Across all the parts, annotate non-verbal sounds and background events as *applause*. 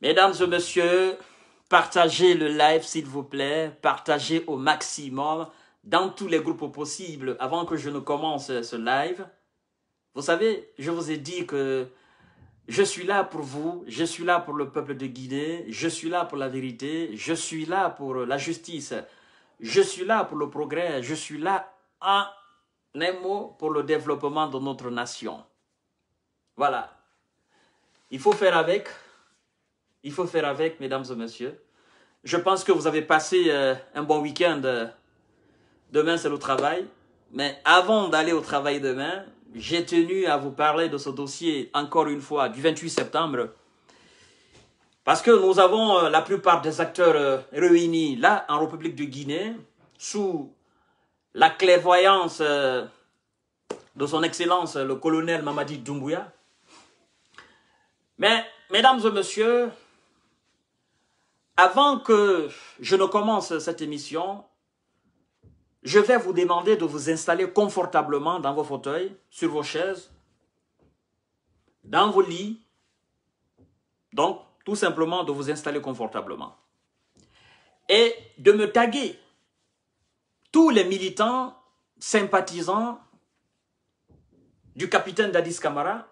Mesdames et messieurs, partagez le live s'il vous plaît, partagez au maximum dans tous les groupes possibles avant que je ne commence ce live. Vous savez, je vous ai dit que je suis là pour vous, je suis là pour le peuple de Guinée, je suis là pour la vérité, je suis là pour la justice, je suis là pour le progrès, je suis là en un mot pour le développement de notre nation. Voilà. Il faut faire avec. Il faut faire avec, mesdames et messieurs. Je pense que vous avez passé euh, un bon week-end. Euh, demain, c'est le travail. Mais avant d'aller au travail demain, j'ai tenu à vous parler de ce dossier, encore une fois, du 28 septembre. Parce que nous avons euh, la plupart des acteurs réunis là, en République de Guinée, sous la clairvoyance de son Excellence, le colonel Mamadi Doumbouya, mais, mesdames et messieurs, avant que je ne commence cette émission, je vais vous demander de vous installer confortablement dans vos fauteuils, sur vos chaises, dans vos lits. Donc, tout simplement de vous installer confortablement. Et de me taguer tous les militants sympathisants du capitaine Dadis Camara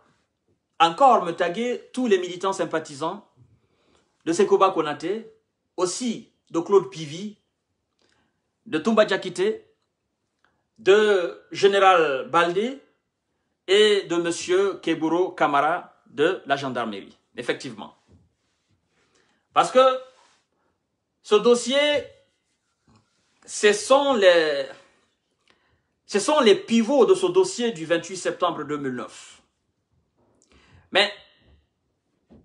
encore me taguer tous les militants sympathisants de Sekoba Konaté, aussi de Claude Pivi, de Toumba Djakite, de Général Baldé et de Monsieur Keburo Kamara de la gendarmerie, effectivement. Parce que ce dossier, ce sont les, ce sont les pivots de ce dossier du 28 septembre 2009. Mais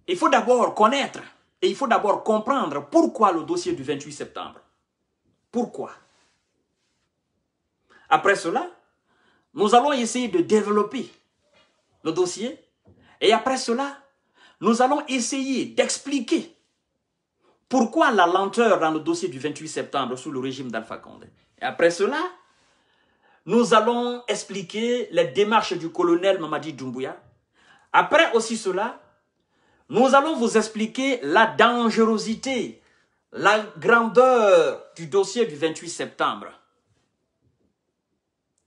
il faut d'abord connaître et il faut d'abord comprendre pourquoi le dossier du 28 septembre. Pourquoi Après cela, nous allons essayer de développer le dossier. Et après cela, nous allons essayer d'expliquer pourquoi la lenteur dans le dossier du 28 septembre sous le régime d'Alpha Condé. Et après cela, nous allons expliquer les démarches du colonel Mamadi Doumbouya après aussi cela, nous allons vous expliquer la dangerosité, la grandeur du dossier du 28 septembre.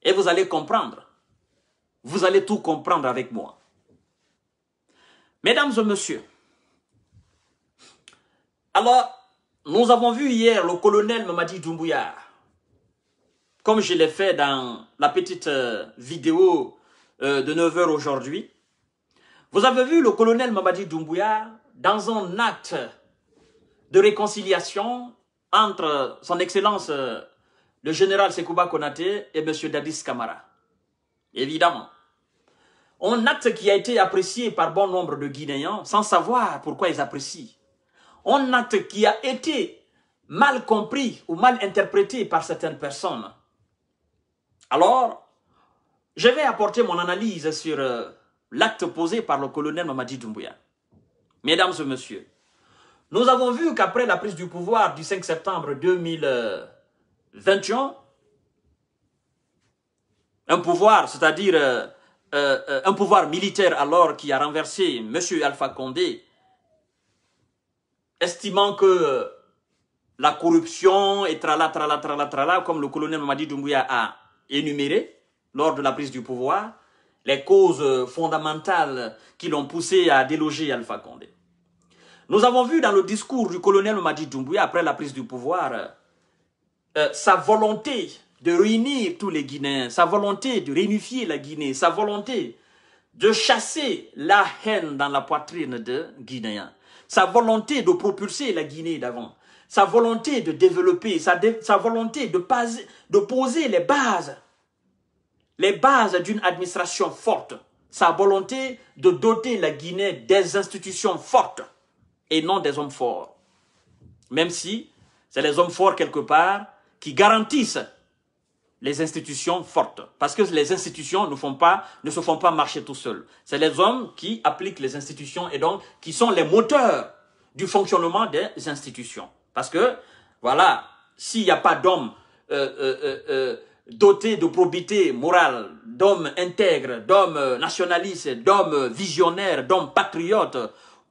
Et vous allez comprendre. Vous allez tout comprendre avec moi. Mesdames et messieurs, alors, nous avons vu hier le colonel Mamadi Doumbouya, comme je l'ai fait dans la petite euh, vidéo euh, de 9h aujourd'hui, vous avez vu le colonel Mamadi Doumbouya dans un acte de réconciliation entre son excellence euh, le général Sekouba Konaté et M. Dadis Kamara. Évidemment. Un acte qui a été apprécié par bon nombre de Guinéens sans savoir pourquoi ils apprécient. Un acte qui a été mal compris ou mal interprété par certaines personnes. Alors, je vais apporter mon analyse sur euh, l'acte posé par le colonel Mamadi Doumbouya. Mesdames et messieurs, nous avons vu qu'après la prise du pouvoir du 5 septembre 2021, un pouvoir, c'est-à-dire euh, euh, un pouvoir militaire alors qui a renversé M. Alpha Condé, estimant que euh, la corruption est tralala, trala, comme le colonel Mamadi Doumbouya a énuméré lors de la prise du pouvoir, les causes fondamentales qui l'ont poussé à déloger Alpha Condé. Nous avons vu dans le discours du colonel Madi Doumbouya après la prise du pouvoir euh, euh, sa volonté de réunir tous les Guinéens, sa volonté de réunifier la Guinée, sa volonté de chasser la haine dans la poitrine de Guinéens, sa volonté de propulser la Guinée d'avant, sa volonté de développer, sa, volonté de poser les bases les bases d'une administration forte, sa volonté de doter la Guinée des institutions fortes et non des hommes forts. Même si c'est les hommes forts quelque part qui garantissent les institutions fortes. Parce que les institutions ne, font pas, ne se font pas marcher tout seuls. C'est les hommes qui appliquent les institutions et donc qui sont les moteurs du fonctionnement des institutions. Parce que, voilà, s'il n'y a pas d'hommes euh, euh, euh, doté de probité morale, d'hommes intègres, d'hommes euh, nationalistes, d'hommes euh, visionnaires, d'hommes patriotes,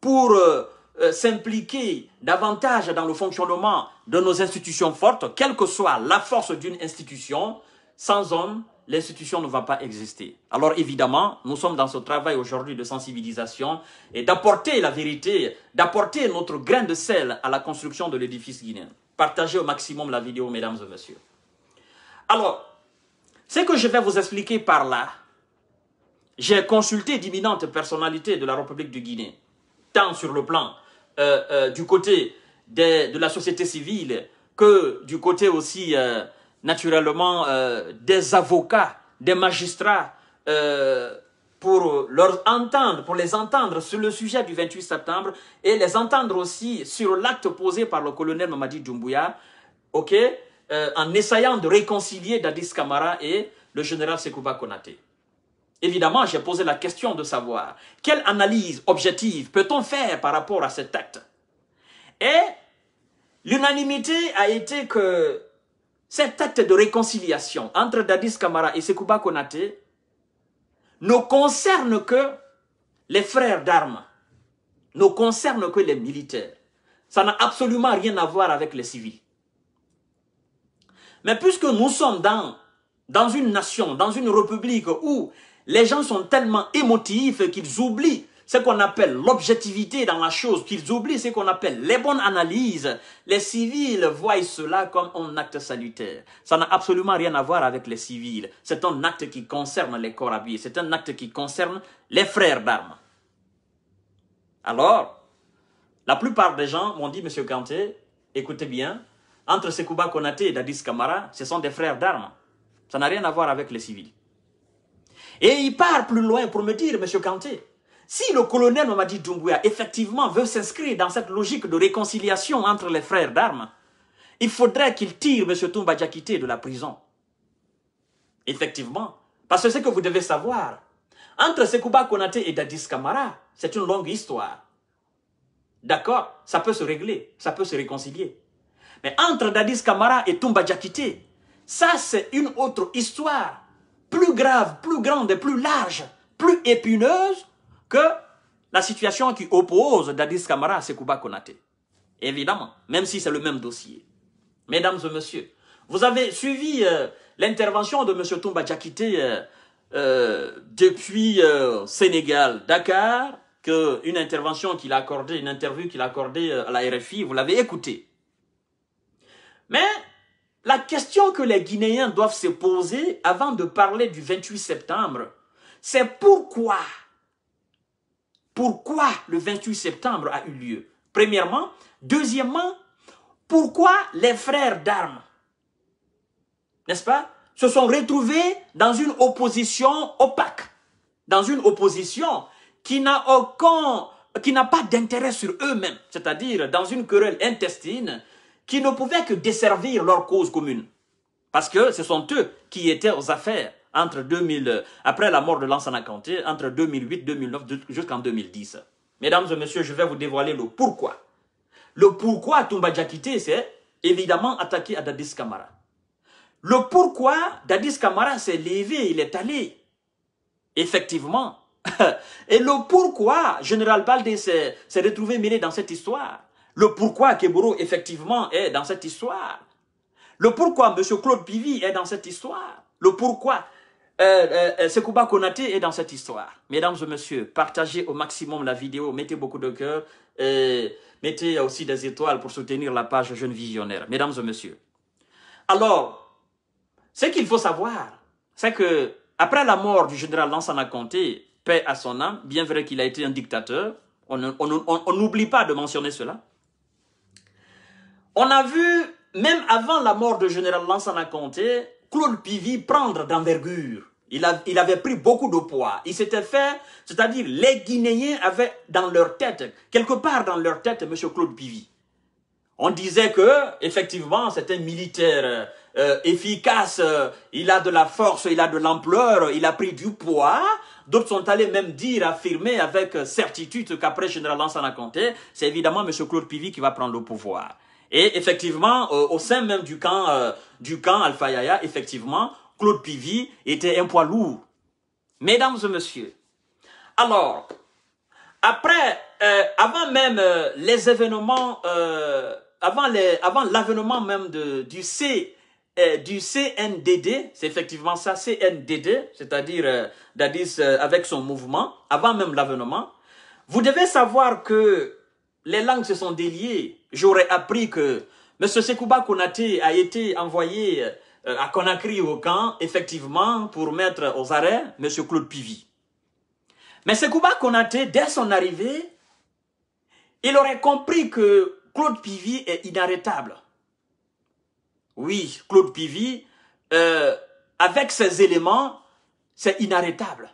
pour euh, s'impliquer davantage dans le fonctionnement de nos institutions fortes, quelle que soit la force d'une institution, sans hommes, l'institution ne va pas exister. Alors évidemment, nous sommes dans ce travail aujourd'hui de sensibilisation et d'apporter la vérité, d'apporter notre grain de sel à la construction de l'édifice guinéen. Partagez au maximum la vidéo, mesdames et messieurs. Alors, ce que je vais vous expliquer par là, j'ai consulté d'imminentes personnalités de la République de Guinée, tant sur le plan euh, euh, du côté de la société civile que du côté aussi, euh, naturellement, des avocats, des magistrats, pour, leur entendre, pour les entendre sur le sujet du 28 septembre et les entendre aussi sur l'acte posé par le colonel Mamadi Doumbouya, ok euh, en essayant de réconcilier Dadis Kamara et le général Sekouba Konaté. Évidemment, j'ai posé la question de savoir quelle analyse objective peut-on faire par rapport à cet acte. Et l'unanimité a été que cet acte de réconciliation entre Dadis Kamara et Sekouba Konaté ne concerne que les frères d'armes, ne concerne que les militaires. Ça n'a absolument rien à voir avec les civils. Mais puisque nous sommes dans, dans une nation, dans une république où les gens sont tellement émotifs qu'ils oublient ce qu'on appelle l'objectivité dans la chose, qu'ils oublient ce qu'on appelle les bonnes analyses. Les civils voient cela comme un acte salutaire. Ça n'a absolument rien à voir avec les civils. C'est un acte qui concerne les corps C'est un acte qui concerne les frères d'armes. Alors, la plupart des gens m'ont dit, Monsieur Kanté, écoutez bien, entre Sekouba Konaté et Dadis Kamara, ce sont des frères d'armes. Ça n'a rien à voir avec les civils. Et il part plus loin pour me dire, Monsieur Kanté, si le colonel Mamadi Doumbouya effectivement veut s'inscrire dans cette logique de réconciliation entre les frères d'armes, il faudrait qu'il tire M. Toumba Diakité de la prison. Effectivement, parce que ce que vous devez savoir, entre Sekouba Konaté et Dadis Kamara, c'est une longue histoire. D'accord Ça peut se régler, ça peut se réconcilier. Mais entre Dadis Kamara et Toumba Djakité, ça c'est une autre histoire, plus grave, plus grande, et plus large, plus épineuse que la situation qui oppose Dadis Kamara à Sekouba Konate. Évidemment, même si c'est le même dossier. Mesdames et messieurs, vous avez suivi euh, l'intervention de M. Toumba Djakité euh, euh, depuis Sénégal, Dakar, que une intervention qu'il a accordée, une interview qu'il a accordée à la RFI, vous l'avez écoutée. Mais la question que les Guinéens doivent se poser avant de parler du 28 septembre, c'est pourquoi Pourquoi le 28 septembre a eu lieu Premièrement. Deuxièmement, pourquoi les frères d'armes, n'est-ce pas, se sont retrouvés dans une opposition opaque, dans une opposition qui n'a qui n'a pas d'intérêt sur eux-mêmes, c'est-à-dire dans une querelle intestine qui ne pouvaient que desservir leur cause commune. Parce que ce sont eux qui étaient aux affaires entre 2000, euh, après la mort de Lansana Kanté, entre 2008, 2009, jusqu'en 2010. Mesdames et messieurs, je vais vous dévoiler le pourquoi. Le pourquoi Toumba Djakité s'est évidemment attaqué à Dadis Kamara. Le pourquoi Dadis Kamara s'est levé, il est allé. Effectivement. *laughs* Et le pourquoi Général Balde s'est retrouvé mêlé dans cette histoire. Le pourquoi Keboro, effectivement, est dans cette histoire. Le pourquoi M. Claude Pivi est dans cette histoire. Le pourquoi euh, euh, Sekouba Konate est dans cette histoire. Mesdames et messieurs, partagez au maximum la vidéo, mettez beaucoup de cœur, et mettez aussi des étoiles pour soutenir la page Jeune Visionnaire. Mesdames et messieurs. Alors, ce qu'il faut savoir, c'est que après la mort du général Lansana Conté, paix à son âme, bien vrai qu'il a été un dictateur, on n'oublie pas de mentionner cela, on a vu, même avant la mort de général Lansana Conté, Claude Pivy prendre d'envergure. Il, avait pris beaucoup de poids. Il s'était fait, c'est-à-dire les Guinéens avaient dans leur tête, quelque part dans leur tête, monsieur Claude Pivy. On disait que, effectivement, c'est un militaire euh, efficace, euh, il a de la force, il a de l'ampleur, il a pris du poids. D'autres sont allés même dire, affirmer avec certitude qu'après Général Lansana Conté, c'est évidemment monsieur Claude Pivy qui va prendre le pouvoir. Et effectivement, euh, au sein même du camp, euh, du camp Alpha Yaya, effectivement, Claude Pivy était un poids lourd. Mesdames et messieurs, alors, après, euh, avant même les événements, avant les, avant l'avènement même de, du C, du CNDD, c'est effectivement ça, CNDD, c'est-à-dire Dadis avec son mouvement, avant même l'avènement, vous devez savoir que les langues se sont déliées. J'aurais appris que M. Sekouba Konate a été envoyé euh, à Conakry au camp, effectivement, pour mettre aux arrêts M. Claude Pivy. Mais Sekouba Konate, dès son arrivée, il aurait compris que Claude Pivy est inarrêtable. Oui, Claude Pivy, euh, avec ses éléments, c'est inarrêtable.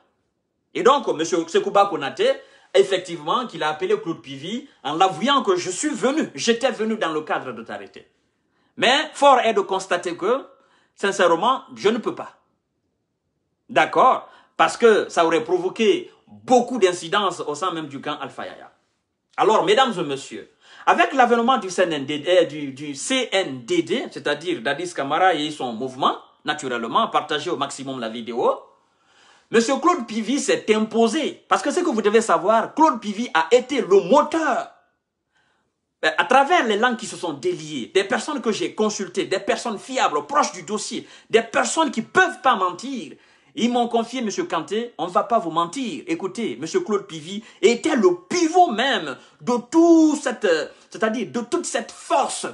Et donc, M. Sekouba Konate effectivement qu'il a appelé Claude Pivy en l'avouant que je suis venu, j'étais venu dans le cadre de t'arrêter. Mais fort est de constater que, sincèrement, je ne peux pas. D'accord Parce que ça aurait provoqué beaucoup d'incidences au sein même du camp Alpha Yaya. Alors, mesdames et messieurs, avec l'avènement du CNDD, euh, du, CNDD c'est-à-dire d'Addis Kamara et son mouvement, naturellement, partagez au maximum la vidéo, Monsieur Claude Pivy s'est imposé. Parce que ce que vous devez savoir, Claude Pivy a été le moteur. Euh, à travers les langues qui se sont déliées, des personnes que j'ai consultées, des personnes fiables, proches du dossier, des personnes qui peuvent pas mentir, ils m'ont confié, Monsieur Kanté, on ne va pas vous mentir. Écoutez, Monsieur Claude Pivy était le pivot même de tout cette, euh, c'est-à-dire de toute cette force,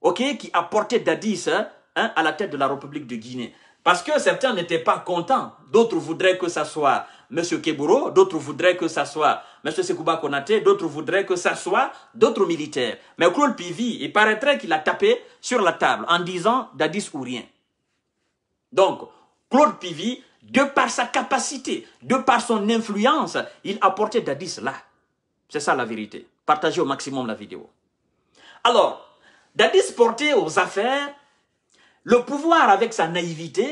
ok, qui a porté Dadis hein, hein, à la tête de la République de Guinée. Parce que certains n'étaient pas contents. D'autres voudraient que ça soit M. Keburo, d'autres voudraient que ça soit M. Sekouba Konate, d'autres voudraient que ça soit d'autres militaires. Mais Claude Pivi, il paraîtrait qu'il a tapé sur la table en disant Dadis ou rien. Donc, Claude Pivi, de par sa capacité, de par son influence, il apportait Dadis là. C'est ça la vérité. Partagez au maximum la vidéo. Alors, Dadis portait aux affaires le pouvoir avec sa naïveté,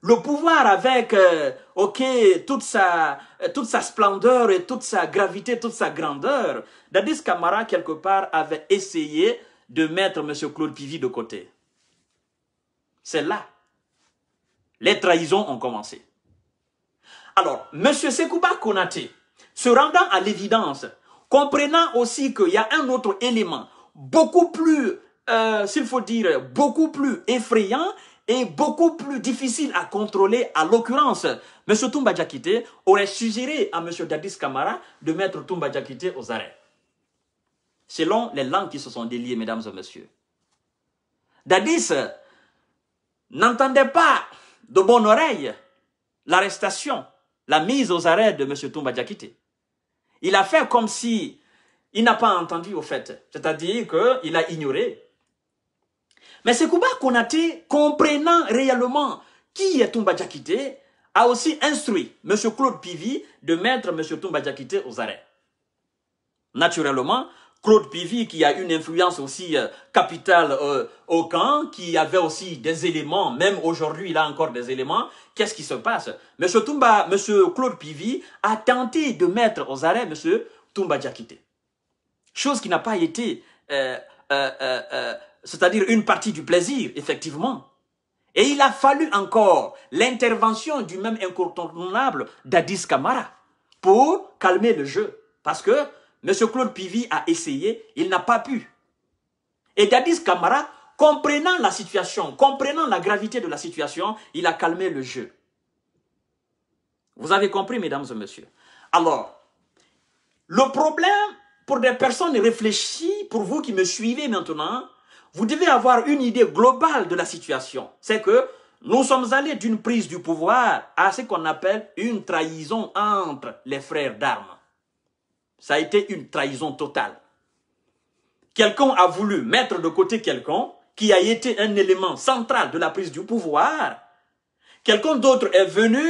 le pouvoir avec euh, ok toute sa euh, toute sa splendeur et toute sa gravité, toute sa grandeur. Dadis Camara quelque part avait essayé de mettre M. Claude Pivi de côté. C'est là. Les trahisons ont commencé. Alors, M. Sekouba Konate, se rendant à l'évidence, comprenant aussi qu'il y a un autre élément beaucoup plus euh, s'il faut dire, beaucoup plus effrayant et beaucoup plus difficile à contrôler à l'occurrence. M. Toumba Djakite aurait suggéré à M. Dadis Kamara de mettre Toumba Diakité aux arrêts. Selon les langues qui se sont déliées, mesdames et messieurs. Dadis n'entendait pas de bonne oreille l'arrestation, la mise aux arrêts de M. Toumba Djakite. Il a fait comme si il n'a pas entendu au fait. C'est-à-dire qu'il a ignoré mais Kouba Konaté, comprenant réellement qui est Toumba Djakité a aussi instruit M. Claude Pivi de mettre M. Toumba Djakite aux arrêts. Naturellement, Claude Pivy, qui a une influence aussi euh, capitale euh, au camp, qui avait aussi des éléments, même aujourd'hui, il a encore des éléments. Qu'est-ce qui se passe Monsieur Toumba, Monsieur Claude Pivy a tenté de mettre aux arrêts Monsieur Toumba Djakite. Chose qui n'a pas été euh, c'est-à-dire une partie du plaisir, effectivement. Et il a fallu encore l'intervention du même incontournable d'Adis Kamara pour calmer le jeu. Parce que M. Claude Pivi a essayé, il n'a pas pu. Et Dadis Kamara, comprenant la situation, comprenant la gravité de la situation, il a calmé le jeu. Vous avez compris, mesdames et messieurs. Alors, le problème pour des personnes réfléchies, pour vous qui me suivez maintenant, vous devez avoir une idée globale de la situation. C'est que nous sommes allés d'une prise du pouvoir à ce qu'on appelle une trahison entre les frères d'armes. Ça a été une trahison totale. Quelqu'un a voulu mettre de côté quelqu'un qui a été un élément central de la prise du pouvoir. Quelqu'un d'autre est venu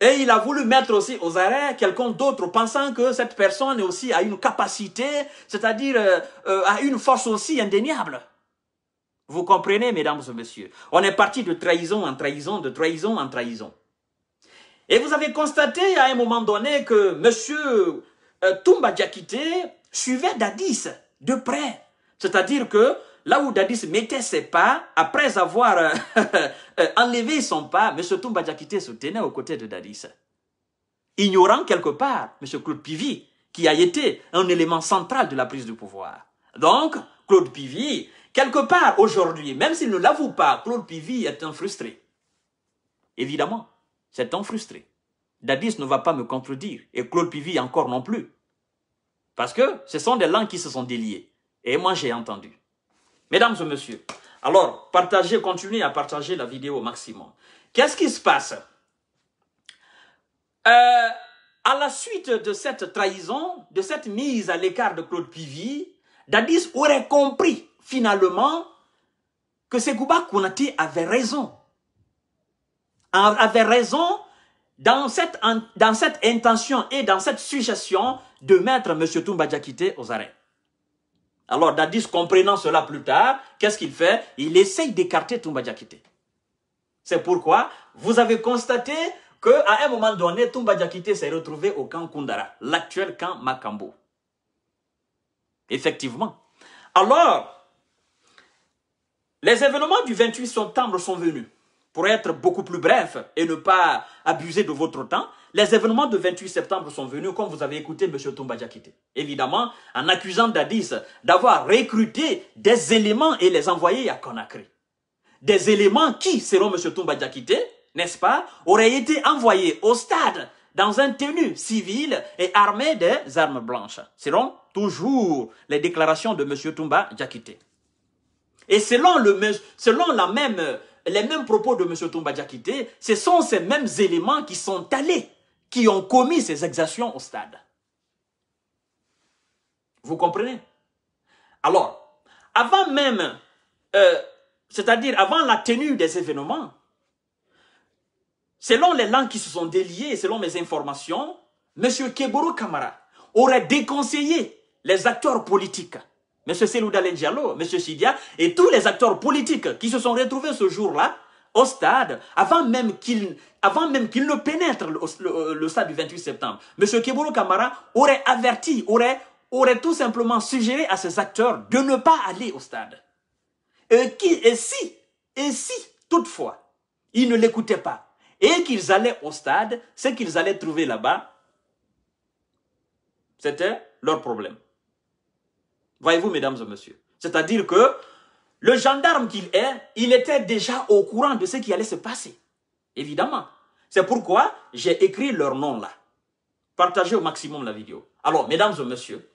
et il a voulu mettre aussi aux arrêts quelqu'un d'autre pensant que cette personne aussi a une capacité, c'est-à-dire euh, euh, une force aussi indéniable. Vous comprenez, mesdames et messieurs On est parti de trahison en trahison, de trahison en trahison. Et vous avez constaté à un moment donné que M. Euh, Toumba Diakité suivait Dadis de près. C'est-à-dire que là où Dadis mettait ses pas, après avoir euh, *laughs* euh, enlevé son pas, M. Toumba Diakité se tenait aux côtés de Dadis. Ignorant quelque part M. Claude Pivy, qui a été un élément central de la prise de pouvoir. Donc, Claude Pivy Quelque part, aujourd'hui, même s'il ne l'avoue pas, Claude Pivy est un frustré. Évidemment, c'est un frustré. Dadis ne va pas me contredire, et Claude Pivy encore non plus. Parce que ce sont des langues qui se sont déliées. Et moi, j'ai entendu. Mesdames et messieurs, alors, partagez, continuez à partager la vidéo au maximum. Qu'est-ce qui se passe euh, À la suite de cette trahison, de cette mise à l'écart de Claude Pivy, Dadis aurait compris finalement que Segouba Kounati avait raison. Avait raison dans cette, dans cette intention et dans cette suggestion de mettre M. Toumba Diakité aux arrêts. Alors Dadis, comprenant cela plus tard, qu'est-ce qu'il fait Il essaye d'écarter Toumba C'est pourquoi vous avez constaté qu'à un moment donné, Toumba s'est retrouvé au camp Kundara, l'actuel camp Makambo. Effectivement. Alors, les événements du 28 septembre sont venus. Pour être beaucoup plus bref et ne pas abuser de votre temps, les événements du 28 septembre sont venus quand vous avez écouté M. Toumba Diakité. Évidemment, en accusant Dadis d'avoir recruté des éléments et les envoyés à Conakry. Des éléments qui, selon M. Toumba Diakité, n'est-ce pas, auraient été envoyés au stade dans un tenu civil et armé des armes blanches. Selon toujours les déclarations de M. Toumba Diakité. Et selon, le, selon euh, les mêmes propos de M. Toumba Diakité, ce sont ces mêmes éléments qui sont allés, qui ont commis ces exactions au stade. Vous comprenez Alors, avant même, euh, c'est-à-dire avant la tenue des événements, selon les langues qui se sont déliées, selon mes informations, M. Keboro Kamara aurait déconseillé les acteurs politiques M. Selou Diallo, M. Sidia, et tous les acteurs politiques qui se sont retrouvés ce jour-là au stade, avant même qu'ils ne pénètrent le, stade du 28 septembre. M. Kebolo Kamara aurait averti, aurait, aurait tout simplement suggéré à ces acteurs de ne pas aller au stade. et si, et si, toutefois, ils ne l'écoutaient pas et qu'ils allaient au stade, ce qu'ils allaient trouver là-bas, c'était leur problème. Voyez-vous, mesdames et messieurs. C'est-à-dire que le gendarme qu'il est, il était déjà au courant de ce qui allait se passer. Évidemment. C'est pourquoi j'ai écrit leur nom là. Partagez au maximum la vidéo. Alors, mesdames et messieurs,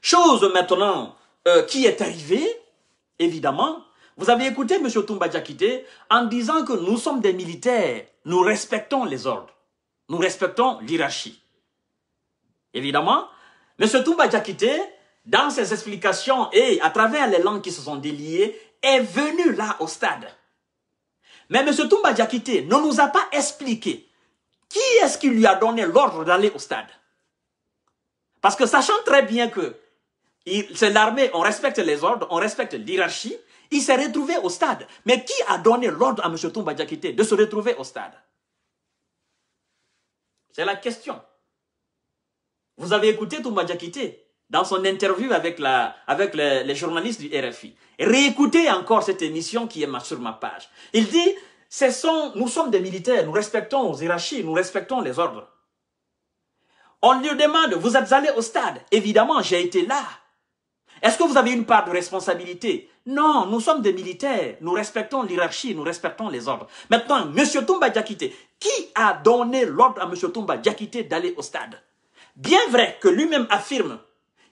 chose maintenant euh, qui est arrivée, évidemment, vous avez écouté M. Djakite en disant que nous sommes des militaires, nous respectons les ordres, nous respectons l'hierarchie. Évidemment, M. Djakite dans ses explications et à travers les langues qui se sont déliées, est venu là au stade. Mais M. Toumba Diakité ne nous a pas expliqué qui est-ce qui lui a donné l'ordre d'aller au stade. Parce que sachant très bien que c'est l'armée, on respecte les ordres, on respecte l'hierarchie, il s'est retrouvé au stade. Mais qui a donné l'ordre à M. Toumba Diakité de se retrouver au stade C'est la question. Vous avez écouté Toumba Diakité dans son interview avec, la, avec les journalistes du RFI. Réécoutez encore cette émission qui est sur ma page. Il dit, ce sont, nous sommes des militaires, nous respectons les hiérarchies, nous respectons les ordres. On lui demande, vous êtes allé au stade Évidemment, j'ai été là. Est-ce que vous avez une part de responsabilité Non, nous sommes des militaires, nous respectons l'hierarchie, nous respectons les ordres. Maintenant, M. Toumba Diakité, qui a donné l'ordre à M. Toumba Diakité d'aller au stade Bien vrai que lui-même affirme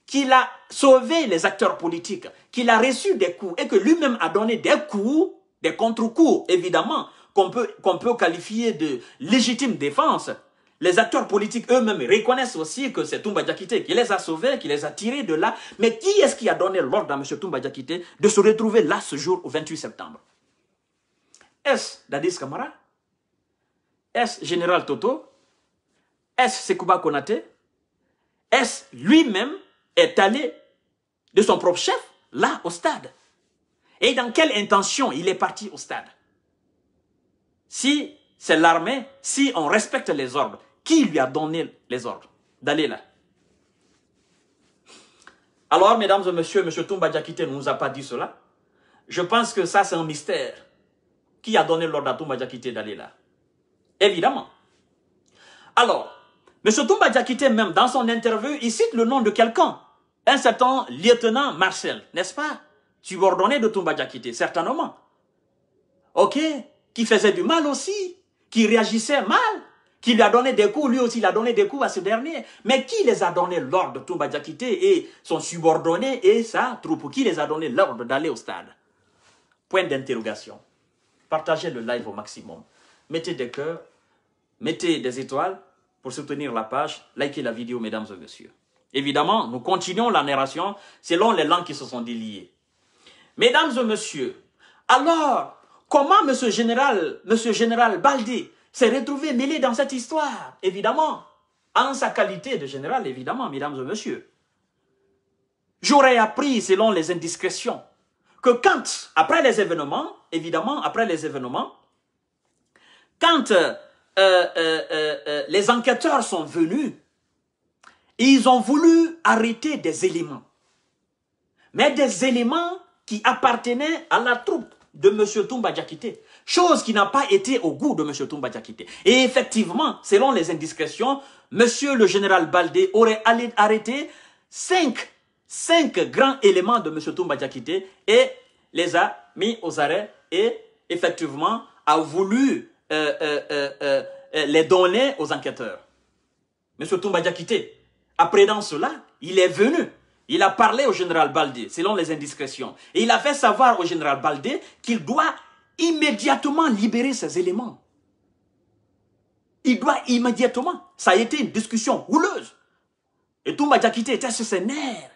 qu'il a sauvé les acteurs politiques, qu'il a reçu des coups et que lui-même a donné des coups, des contre-coups, évidemment, qu'on peut, qu'on peut qualifier de légitime défense. Les acteurs politiques eux-mêmes reconnaissent aussi que c'est Toumba Diakité qui les a sauvés, qui les a tirés de là. Mais qui est-ce qui a donné l'ordre à M. Toumba Diakité de se retrouver là ce jour, au 28 septembre Est-ce Dadis Kamara Est-ce Général Toto Est-ce Sekouba Konate Est-ce lui-même est allé de son propre chef là au stade Et dans quelle intention il est parti au stade Si c'est l'armée, si on respecte les ordres, qui lui a donné les ordres d'aller là Alors, mesdames et messieurs, M. Toumba Djakite ne nous a pas dit cela. Je pense que ça, c'est un mystère. Qui a donné l'ordre à Toumba Djakite d'aller là Évidemment. Alors, M. Toumba Djakite, même dans son interview, il cite le nom de quelqu'un un certain lieutenant Marcel, n'est-ce pas Tu de Tomba Diakité, certainement. Ok Qui faisait du mal aussi, qui réagissait mal, qui lui a donné des coups, lui aussi il a donné des coups à ce dernier. Mais qui les a donné l'ordre, de Tomba Diakité et son subordonné et sa troupe Qui les a donné l'ordre d'aller au stade Point d'interrogation. Partagez le live au maximum. Mettez des cœurs, mettez des étoiles pour soutenir la page, likez la vidéo, mesdames et messieurs. Évidemment, nous continuons la narration selon les langues qui se sont déliées. Mesdames et messieurs, alors, comment monsieur général, monsieur général Baldi s'est retrouvé mêlé dans cette histoire? Évidemment, en sa qualité de général, évidemment, mesdames et messieurs. J'aurais appris, selon les indiscrétions, que quand, après les événements, évidemment, après les événements, quand euh, euh, euh, les enquêteurs sont venus ils ont voulu arrêter des éléments, mais des éléments qui appartenaient à la troupe de M. Toumba Djakite. chose qui n'a pas été au goût de M. Toumba Et effectivement, selon les indiscrétions, M. le général Baldé aurait arrêté cinq, cinq grands éléments de M. Toumba Djakite et les a mis aux arrêts et effectivement a voulu euh, euh, euh, les donner aux enquêteurs. M. Toumba Djakité. Après dans cela, il est venu. Il a parlé au général Baldé, selon les indiscrétions. Et il a fait savoir au général Baldé qu'il doit immédiatement libérer ses éléments. Il doit immédiatement. Ça a été une discussion houleuse. Et tout Madjakité était sur ses nerfs.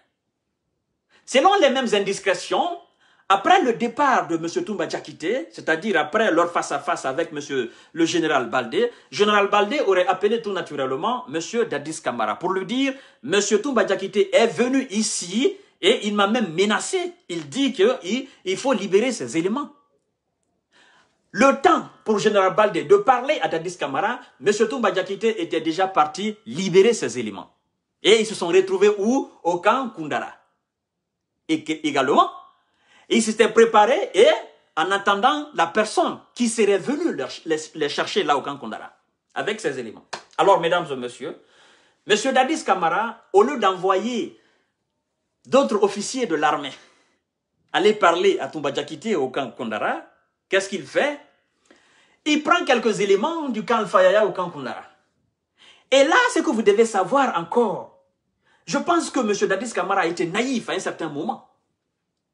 Selon les mêmes indiscrétions, après le départ de M. Toumba c'est-à-dire après leur face-à-face avec M. le général Baldé, général Baldé aurait appelé tout naturellement M. Dadis Kamara pour lui dire « M. Toumba est venu ici et il m'a même menacé. Il dit qu'il il faut libérer ses éléments. » Le temps pour général Baldé de parler à Dadis Kamara, M. Toumba était déjà parti libérer ses éléments. Et ils se sont retrouvés où Au camp Kundara. Et également, ils s'étaient préparés et en attendant la personne qui serait venue les, chercher là au camp Kondara, avec ces éléments. Alors, mesdames et messieurs, Monsieur Dadis Kamara, au lieu d'envoyer d'autres officiers de l'armée aller parler à Tumbadjakiti au camp Kondara, qu'est-ce qu'il fait Il prend quelques éléments du camp Fayaya au camp Kondara. Et là, ce que vous devez savoir encore, je pense que M. Dadis Kamara a été naïf à un certain moment.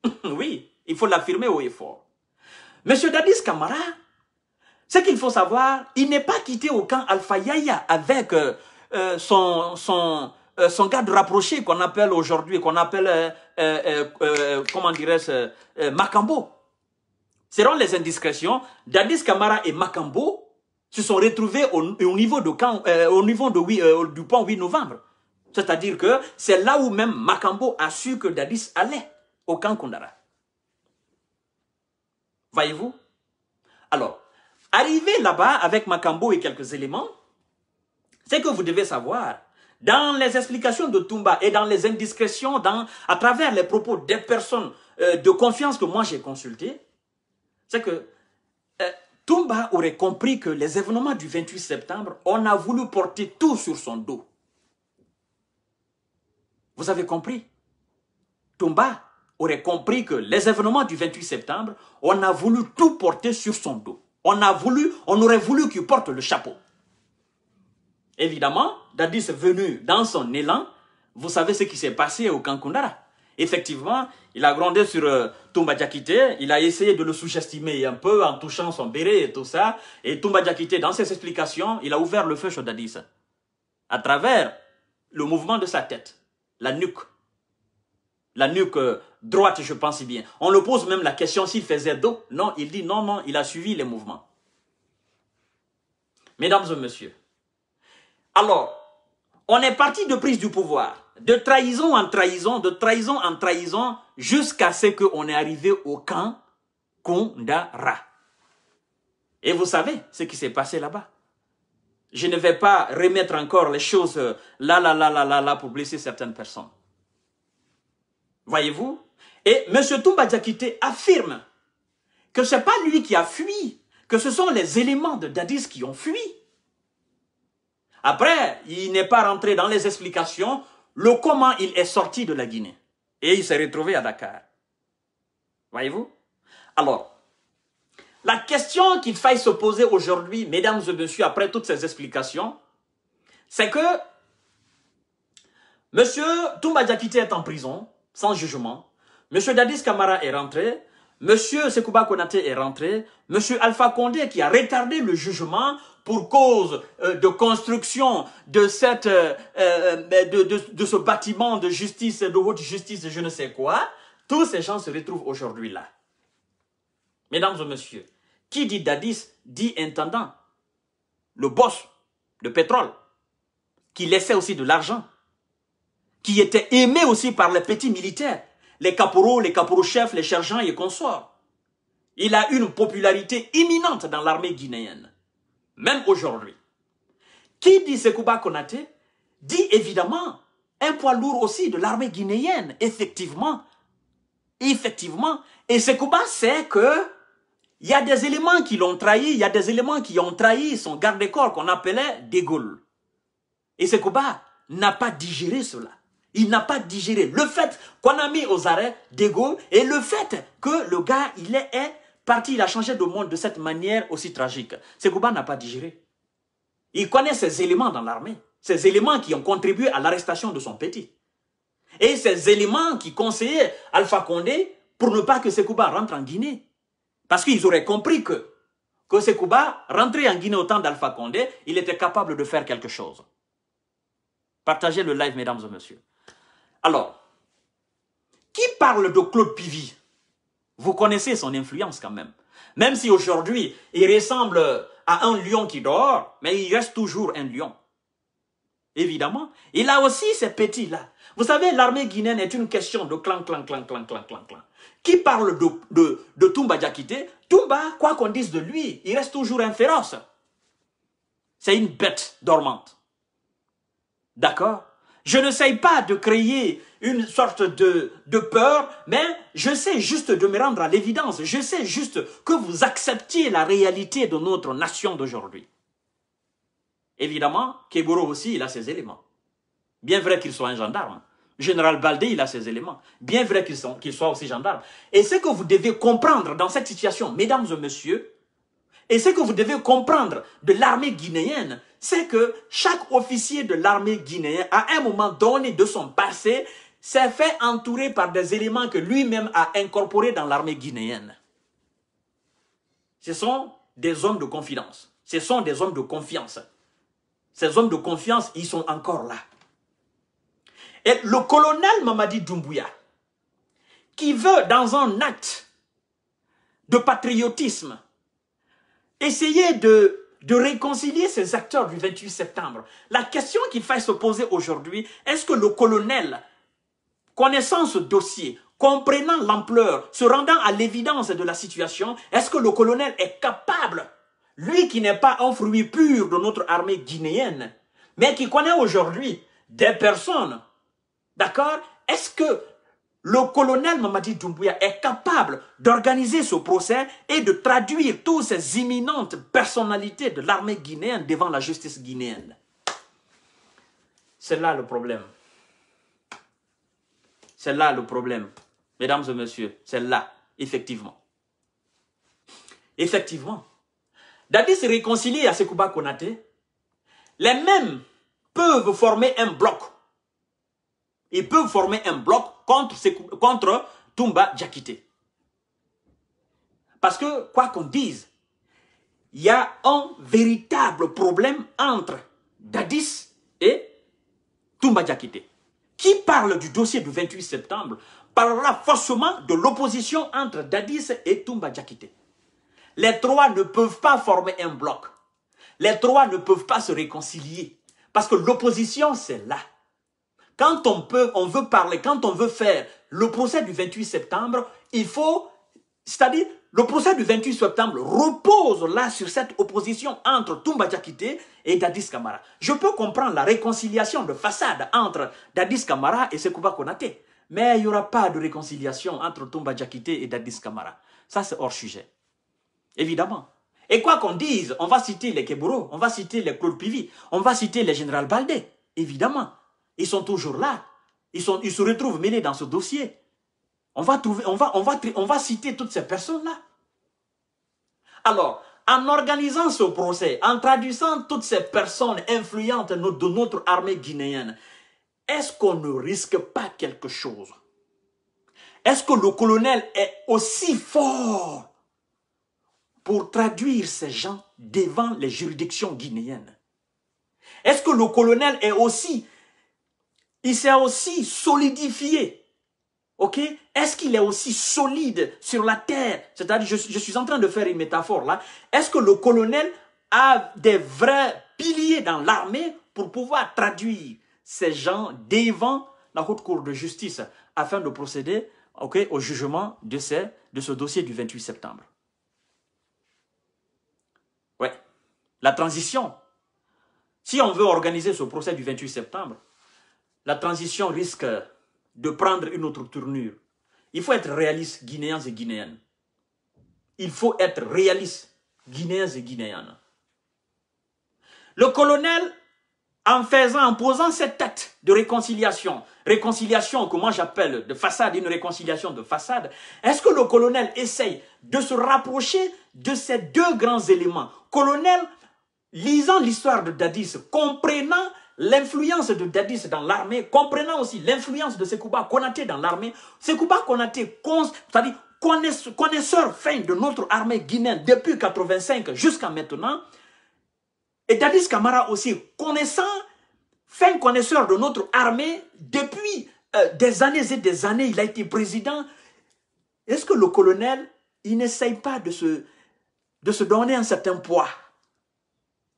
*laughs* oui, il faut l'affirmer haut et fort. Monsieur Dadis Kamara, ce qu'il faut savoir, il n'est pas quitté au camp Alpha Yaya avec euh, euh, son, son, euh, son garde rapproché qu'on appelle aujourd'hui, qu'on appelle, euh, comment dirais-je, Macambo. Selon les indiscrétions, Dadis Kamara et Macambo se sont retrouvés au, niveau, de camp, au niveau de, oui, du pont 8 novembre. C'est-à-dire que c'est là où même Macambo a su que Dadis allait aucun Kundara. Voyez-vous Alors, arrivé là-bas avec Macambo et quelques éléments, c'est que vous devez savoir, dans les explications de Tumba et dans les indiscrétions, dans, à travers les propos des personnes euh, de confiance que moi j'ai consultées, c'est que euh, Tumba aurait compris que les événements du 28 septembre, on a voulu porter tout sur son dos. Vous avez compris Tumba aurait compris que les événements du 28 septembre, on a voulu tout porter sur son dos. On a voulu, on aurait voulu qu'il porte le chapeau. Évidemment, Dadis est venu dans son élan. Vous savez ce qui s'est passé au Kankundara. Effectivement, il a grondé sur euh, Tumba il a essayé de le sous-estimer un peu en touchant son béret et tout ça. Et Tumba Djakite, dans ses explications, il a ouvert le feu sur Dadis à travers le mouvement de sa tête, la nuque. La nuque euh, droite, je pense bien. On le pose même la question s'il faisait dos. Non, il dit non, non, il a suivi les mouvements. Mesdames et messieurs, alors, on est parti de prise du pouvoir, de trahison en trahison, de trahison en trahison, jusqu'à ce qu'on est arrivé au camp Kondara. Et vous savez ce qui s'est passé là-bas. Je ne vais pas remettre encore les choses euh, là, là, là, là, là, là, pour blesser certaines personnes. Voyez-vous, et M. Toumba affirme que ce n'est pas lui qui a fui, que ce sont les éléments de Dadis qui ont fui. Après, il n'est pas rentré dans les explications, le comment il est sorti de la Guinée. Et il s'est retrouvé à Dakar. Voyez-vous Alors, la question qu'il faille se poser aujourd'hui, mesdames et messieurs, après toutes ces explications, c'est que Monsieur Toumba est en prison, sans jugement, Monsieur Dadis Kamara est rentré. Monsieur Sekouba Konate est rentré. Monsieur Alpha Condé qui a retardé le jugement pour cause euh, de construction de cette euh, euh, de, ce bâtiment de justice, de haute justice, je ne sais quoi. Tous ces gens se retrouvent aujourd'hui là. Mesdames et messieurs, qui dit Dadis dit intendant, le boss de pétrole, qui laissait aussi de l'argent, qui était aimé aussi par les petits militaires les caporaux, les caporaux-chefs, les sergents et consorts. Il a une popularité imminente dans l'armée guinéenne, même aujourd'hui. Qui dit Sekouba Konaté dit évidemment un poids lourd aussi de l'armée guinéenne, effectivement. Effectivement. Et Sekouba sait que il y a des éléments qui l'ont trahi, il y a des éléments qui ont trahi son garde-corps qu'on appelait De Et Sekouba n'a pas digéré cela. Il n'a pas digéré. Le fait qu'on a mis aux arrêts Dego et le fait que le gars, il est, parti, il a changé de monde de cette manière aussi tragique. Sekouba n'a pas digéré. Il connaît ces éléments dans l'armée, ces éléments qui ont contribué à l'arrestation de son petit. Et ces éléments qui conseillaient Alpha Condé pour ne pas que Sekouba rentre en Guinée. Parce qu'ils auraient compris que, que Sekouba, rentré en Guinée au temps d'Alpha Condé, il était capable de faire quelque chose. Partagez le live, mesdames et messieurs. Alors, qui parle de Claude Pivy Vous connaissez son influence quand même. Même si aujourd'hui, il ressemble à un lion qui dort, mais il reste toujours un lion. Évidemment. Il a aussi ces petits-là. Vous savez, l'armée guinéenne est une question de clan, clan, clan, clan, clan, clan, clan. Qui parle de, de, de Toumba Diakité Toumba, quoi qu'on dise de lui, il reste toujours un féroce. C'est une bête dormante. D'accord je n'essaye pas de créer une sorte de, de peur, mais je sais juste de me rendre à l'évidence. Je sais juste que vous acceptiez la réalité de notre nation d'aujourd'hui. Évidemment, Keburo aussi, il a ses éléments. Bien vrai qu'il soit un gendarme. Général Baldé, il a ses éléments. Bien vrai qu'il soit, soit aussi gendarme. Et ce que vous devez comprendre dans cette situation, mesdames et messieurs, et ce que vous devez comprendre de l'armée guinéenne, c'est que chaque officier de l'armée guinéenne, à un moment donné de son passé, s'est fait entourer par des éléments que lui-même a incorporés dans l'armée guinéenne. Ce sont des hommes de confiance. Ce sont des hommes de confiance. Ces hommes de confiance, ils sont encore là. Et le colonel Mamadi Doumbouya, qui veut, dans un acte de patriotisme, Essayez de, de réconcilier ces acteurs du 28 septembre. La question qu'il faille se poser aujourd'hui, est-ce que le colonel, connaissant ce dossier, comprenant l'ampleur, se rendant à l'évidence de la situation, est-ce que le colonel est capable, lui qui n'est pas un fruit pur de notre armée guinéenne, mais qui connaît aujourd'hui des personnes, d'accord Est-ce que le colonel Mamadi Doumbouya est capable d'organiser ce procès et de traduire toutes ces imminentes personnalités de l'armée guinéenne devant la justice guinéenne. C'est là le problème. C'est là le problème. Mesdames et messieurs, c'est là, effectivement. Effectivement. Dadis se réconcilier à Sekouba Konate, Les mêmes peuvent former un bloc. Ils peuvent former un bloc contre, contre Tumba Parce que, quoi qu'on dise, il y a un véritable problème entre Dadis et Tumba Djakite. Qui parle du dossier du 28 septembre parlera forcément de l'opposition entre Dadis et Tumba Djakite. Les trois ne peuvent pas former un bloc. Les trois ne peuvent pas se réconcilier. Parce que l'opposition, c'est là. Quand on peut, on veut parler, quand on veut faire le procès du 28 septembre, il faut, c'est-à-dire, le procès du 28 septembre repose là sur cette opposition entre Toumba Diakité et Dadis Kamara. Je peux comprendre la réconciliation de façade entre Dadis Kamara et Sekouba Konate, mais il n'y aura pas de réconciliation entre Toumba Diakité et Dadis Kamara. Ça, c'est hors sujet. Évidemment. Et quoi qu'on dise, on va citer les Keburo, on va citer les Claude Pivi, on va citer les Général Baldé. Évidemment. Ils sont toujours là. Ils, sont, ils se retrouvent menés dans ce dossier. On va, on va, on va, on va citer toutes ces personnes-là. Alors, en organisant ce procès, en traduisant toutes ces personnes influentes de notre armée guinéenne, est-ce qu'on ne risque pas quelque chose Est-ce que le colonel est aussi fort pour traduire ces gens devant les juridictions guinéennes Est-ce que le colonel est aussi il s'est aussi solidifié. Ok Est-ce qu'il est aussi solide sur la terre C'est-à-dire, je, suis en train de faire une métaphore là. Est-ce que le colonel a des vrais piliers dans l'armée pour pouvoir traduire ces gens devant la haute cour de justice afin de procéder au jugement de, ces, de ce dossier du 28 septembre. Ouais, la transition. Si on veut organiser ce procès du 28 septembre, la transition risque de prendre une autre tournure. Il faut être réaliste, Guinéens et Guinéennes. Il faut être réaliste, Guinéens et Guinéennes. Le colonel, en faisant, en posant cette tête de réconciliation, réconciliation que j'appelle de façade, une réconciliation de façade, est-ce que le colonel essaye de se rapprocher de ces deux grands éléments Colonel, lisant l'histoire de Dadis, comprenant l'influence de Dadis dans l'armée, comprenant aussi l'influence de Sekouba Konaté dans l'armée, Sekouba Konaté, c'est-à-dire connaisseur fin de notre armée guinéenne depuis 1985 jusqu'à maintenant, et Dadis Kamara aussi, connaissant, fin connaisseur de notre armée depuis euh, des années et des années, il a été président. Est-ce que le colonel, il n'essaye pas de se, de se donner un certain poids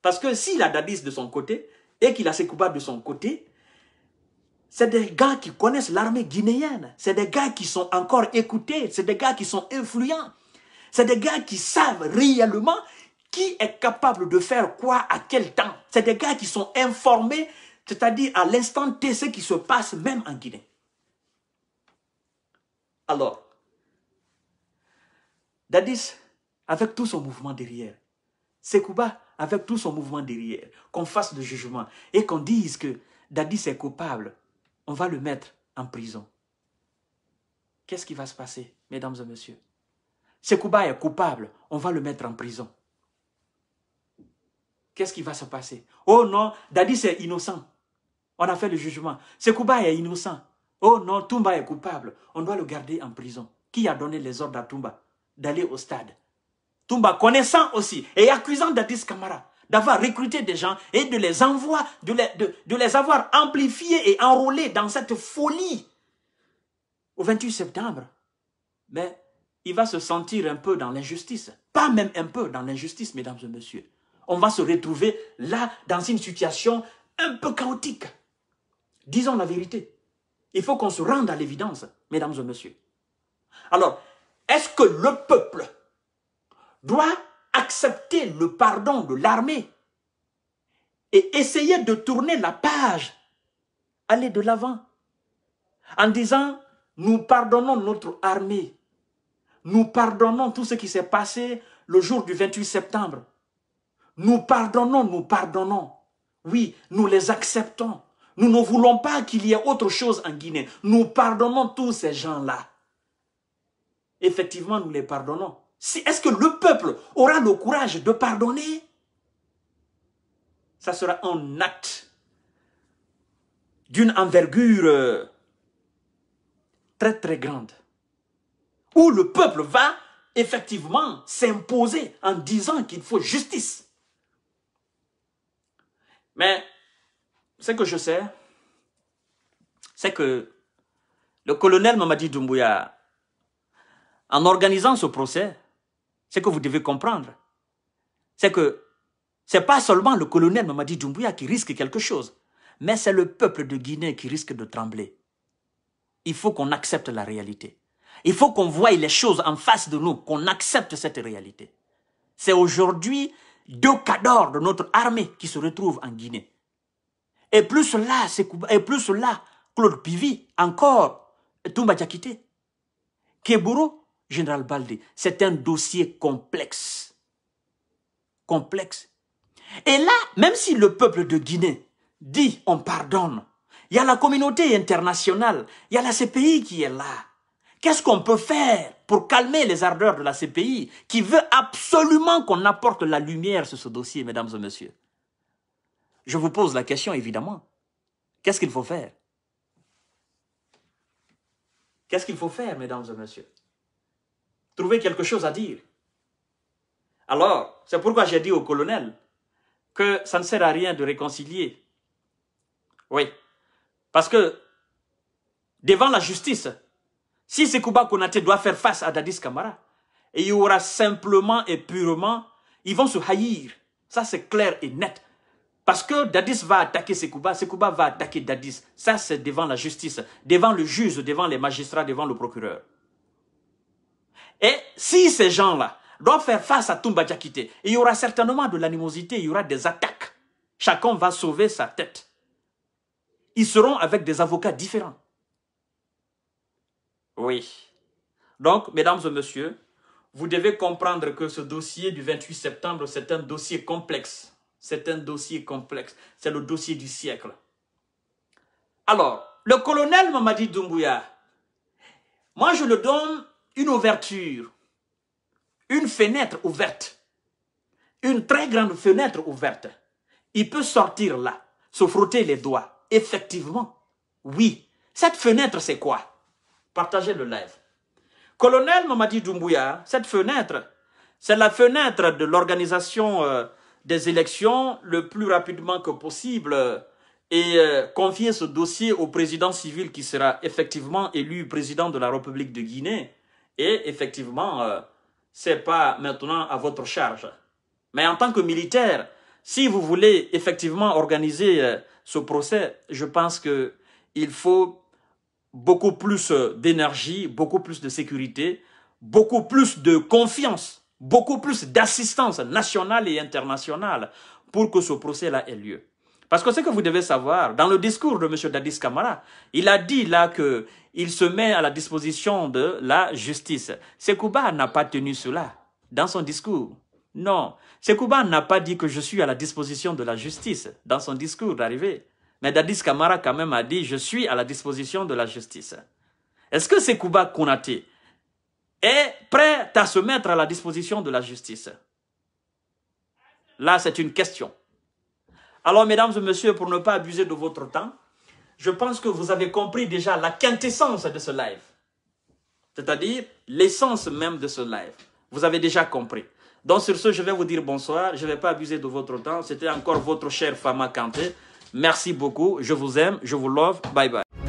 Parce que s'il a Dadis de son côté, et qu'il a ses de son côté, c'est des gars qui connaissent l'armée guinéenne. C'est des gars qui sont encore écoutés. C'est des gars qui sont influents. C'est des gars qui savent réellement qui est capable de faire quoi à quel temps. C'est des gars qui sont informés, c'est-à-dire à, l'instant T, ce qui se passe même en Guinée. Alors, Dadis, avec tout son mouvement derrière, Sekouba avec tout son mouvement derrière, qu'on fasse le jugement et qu'on dise que Dadis est coupable, on va le mettre en prison. Qu'est-ce qui va se passer, mesdames et messieurs Sekouba est coupable, on va le mettre en prison. Qu'est-ce qui va se passer Oh non, Dadis est innocent. On a fait le jugement. Sekouba est innocent. Oh non, Toumba est coupable. On doit le garder en prison. Qui a donné les ordres à Toumba d'aller au stade Toumba, connaissant aussi et accusant Dadis Kamara d'avoir recruté des gens et de les envoyer, de de, de les avoir amplifiés et enrôlés dans cette folie au 28 septembre. Mais il va se sentir un peu dans l'injustice. Pas même un peu dans l'injustice, mesdames et messieurs. On va se retrouver là dans une situation un peu chaotique. Disons la vérité. Il faut qu'on se rende à l'évidence, mesdames et messieurs. Alors, est-ce que le peuple doit accepter le pardon de l'armée et essayer de tourner la page, aller de l'avant, en disant, nous pardonnons notre armée, nous pardonnons tout ce qui s'est passé le jour du 28 septembre, nous pardonnons, nous pardonnons, oui, nous les acceptons, nous ne voulons pas qu'il y ait autre chose en Guinée, nous pardonnons tous ces gens-là. Effectivement, nous les pardonnons. Est-ce que le peuple aura le courage de pardonner Ça sera un acte d'une envergure euh, très très grande, où le peuple va effectivement s'imposer en disant qu'il faut justice. Mais ce que je sais, c'est que le colonel Mamadi Doumbouya, en organisant ce procès, ce que vous devez comprendre, c'est que ce n'est pas seulement le colonel Mamadi Doumbouya qui risque quelque chose, mais c'est le peuple de Guinée qui risque de trembler. Il faut qu'on accepte la réalité. Il faut qu'on voie les choses en face de nous, qu'on accepte cette réalité. C'est aujourd'hui deux cadors de notre armée qui se retrouvent en Guinée. Et plus cela, et plus Claude Pivi, encore, Toumba Jakité, Keburu, Général Baldi, c'est un dossier complexe. Complexe. Et là, même si le peuple de Guinée dit on pardonne, il y a la communauté internationale, il y a la CPI qui est là. Qu'est-ce qu'on peut faire pour calmer les ardeurs de la CPI qui veut absolument qu'on apporte la lumière sur ce dossier, mesdames et messieurs Je vous pose la question, évidemment. Qu'est-ce qu'il faut faire Qu'est-ce qu'il faut faire, mesdames et messieurs trouver quelque chose à dire. Alors, c'est pourquoi j'ai dit au colonel que ça ne sert à rien de réconcilier. Oui, parce que devant la justice, si Sekouba Konate doit faire face à Dadis Kamara, et il y aura simplement et purement, ils vont se haïr. Ça, c'est clair et net. Parce que Dadis va attaquer Sekouba, Sekouba va attaquer Dadis. Ça, c'est devant la justice, devant le juge, devant les magistrats, devant le procureur. Et si ces gens-là doivent faire face à Toumba il y aura certainement de l'animosité, il y aura des attaques. Chacun va sauver sa tête. Ils seront avec des avocats différents. Oui. Donc, mesdames et messieurs, vous devez comprendre que ce dossier du 28 septembre, c'est un dossier complexe. C'est un dossier complexe. C'est le dossier du siècle. Alors, le colonel Mamadi Dumbuya. moi je le donne une ouverture, une fenêtre ouverte, une très grande fenêtre ouverte. Il peut sortir là, se frotter les doigts. Effectivement, oui. Cette fenêtre, c'est quoi Partagez le live. Colonel Mamadi Doumbouya, cette fenêtre, c'est la fenêtre de l'organisation euh, des élections le plus rapidement que possible euh, et euh, confier ce dossier au président civil qui sera effectivement élu président de la République de Guinée et effectivement, euh, c'est ce n'est pas maintenant à votre charge. Mais en tant que militaire, si vous voulez effectivement organiser euh, ce procès, je pense qu'il faut beaucoup plus euh, d'énergie, beaucoup plus de sécurité, beaucoup plus de confiance, beaucoup plus d'assistance nationale et internationale pour que ce procès-là ait lieu. Parce que ce que vous devez savoir, dans le discours de M. Dadis Kamara, il a dit là qu'il se met à la disposition de la justice. Sekouba n'a pas tenu cela dans son discours. Non, Sekouba n'a pas dit que je suis à la disposition de la justice dans son discours d'arrivée. Mais Dadis Kamara quand même a dit je suis à la disposition de la justice. Est-ce que Sekouba Konaté est prêt à se mettre à la disposition de la justice Là, c'est une question. Alors, mesdames et messieurs, pour ne pas abuser de votre temps, je pense que vous avez compris déjà la quintessence de ce live. C'est-à-dire l'essence même de ce live. Vous avez déjà compris. Donc sur ce, je vais vous dire bonsoir. Je ne vais pas abuser de votre temps. C'était encore votre chère Fama Kanté. Merci beaucoup. Je vous aime. Je vous love. Bye bye.